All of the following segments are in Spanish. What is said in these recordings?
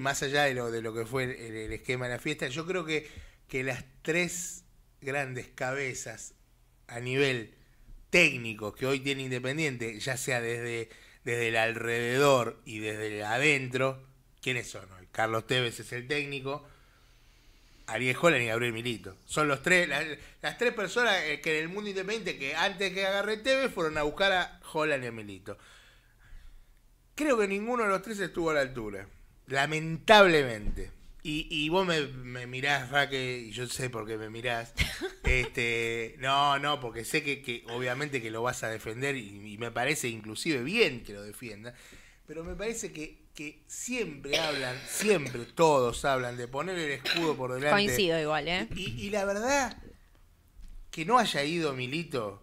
más allá de lo, de lo que fue el, esquema de la fiesta, yo creo que, que las tres grandes cabezas a nivel técnico que hoy tiene Independiente, ya sea desde, desde el alrededor y desde el adentro, ¿quiénes son Carlos Tevez es el técnico, Ariel Holland y Gabriel Milito. Son los tres, las, las, tres personas eh, que en el mundo independiente que antes que agarre Tevez fueron a buscar a Holland y a Milito. Creo que ninguno de los tres estuvo a la altura lamentablemente, y, vos me, mirás, Raque, y yo sé por qué me mirás, este, no, no, porque sé que, obviamente que lo vas a defender y, me parece inclusive bien que lo defienda, pero me parece que, siempre hablan, siempre todos hablan de poner el escudo por delante. Coincido igual, ¿eh? y, la verdad, que no haya ido Milito.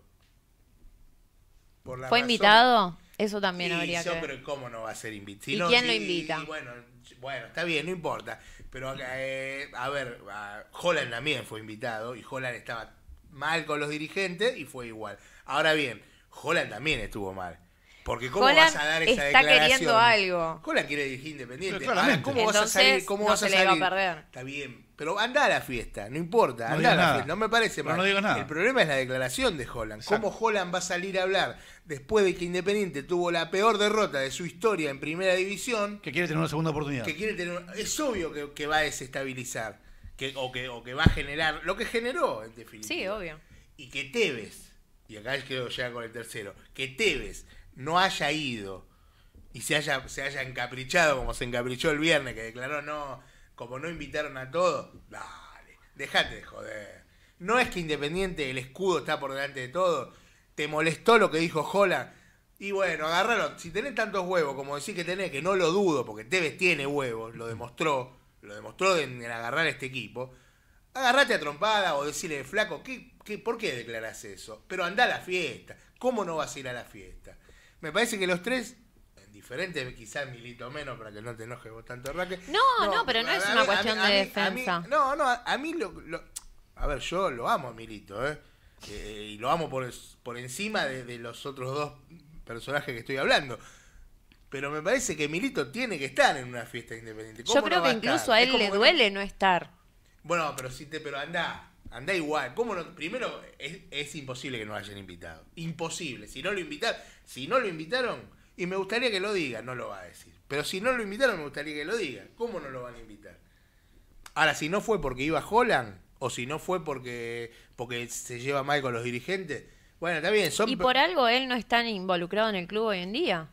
Por la ¿Fue invitado? Eso también habría que ¿cómo no va a ser invitado? ¿Y quién lo invita? bueno, bueno, está bien, no importa. Pero, eh, a ver, a Holland también fue invitado y Holland estaba mal con los dirigentes y fue igual. Ahora bien, Holland también estuvo mal. Porque cómo vas a dar esa está declaración? queriendo algo. Holland quiere dirigir Independiente. Ah, ¿cómo vas a salir? Cómo vas a salir? va a perder. Está bien, pero anda a la fiesta, no importa, no a fiesta, no me parece digo nada. El problema es la declaración de Holland. ¿Cómo Holland va a salir a hablar después de que Independiente tuvo la peor derrota de su historia en Primera División? Que quiere tener una segunda oportunidad. Que quiere tener, es obvio que, va a desestabilizar, que, o, que, va a generar lo que generó, en definitiva. Sí, obvio. Y que Tevez, y acá es que llega con el tercero, que Tevez no haya ido y se haya, se haya encaprichado como se encaprichó el viernes, que declaró no, como no invitaron a todos, dale, dejate de joder. No es que Independiente, el escudo está por delante de todo, te molestó lo que dijo Jola. Y bueno, agarraron, si tenés tantos huevos como decís que tenés, que no lo dudo, porque Tevez tiene huevos, lo demostró, lo demostró en, agarrar este equipo, agarrate a trompada o decirle, flaco, ¿qué, por qué declaras eso? Pero anda a la fiesta, ¿cómo no vas a ir a la fiesta? Me parece que los tres diferentes quizás milito menos para que no te enojes vos tanto, Raquel. No, no, pero no es una cuestión de defensa. no, no, a, mí lo, A ver, yo lo amo a Milito, ¿eh? eh y lo amo por, por encima de, los otros dos personajes que estoy hablando. Pero me parece que Milito tiene que estar en una fiesta independiente. Yo creo que incluso a él le duele no estar. Bueno, pero si te, pero anda, Andá igual. ¿Cómo no? Primero, es, imposible que nos hayan invitado. Imposible. Si no lo invitaron, si no lo invitaron, y me gustaría que lo diga, no lo va a decir. Pero si no lo invitaron, me gustaría que lo diga. ¿Cómo no lo van a invitar? Ahora, si no fue porque iba Holland, o si no fue porque, porque se lleva mal con los dirigentes, bueno, está bien. Son... Y por algo él no está involucrado en el club hoy en día.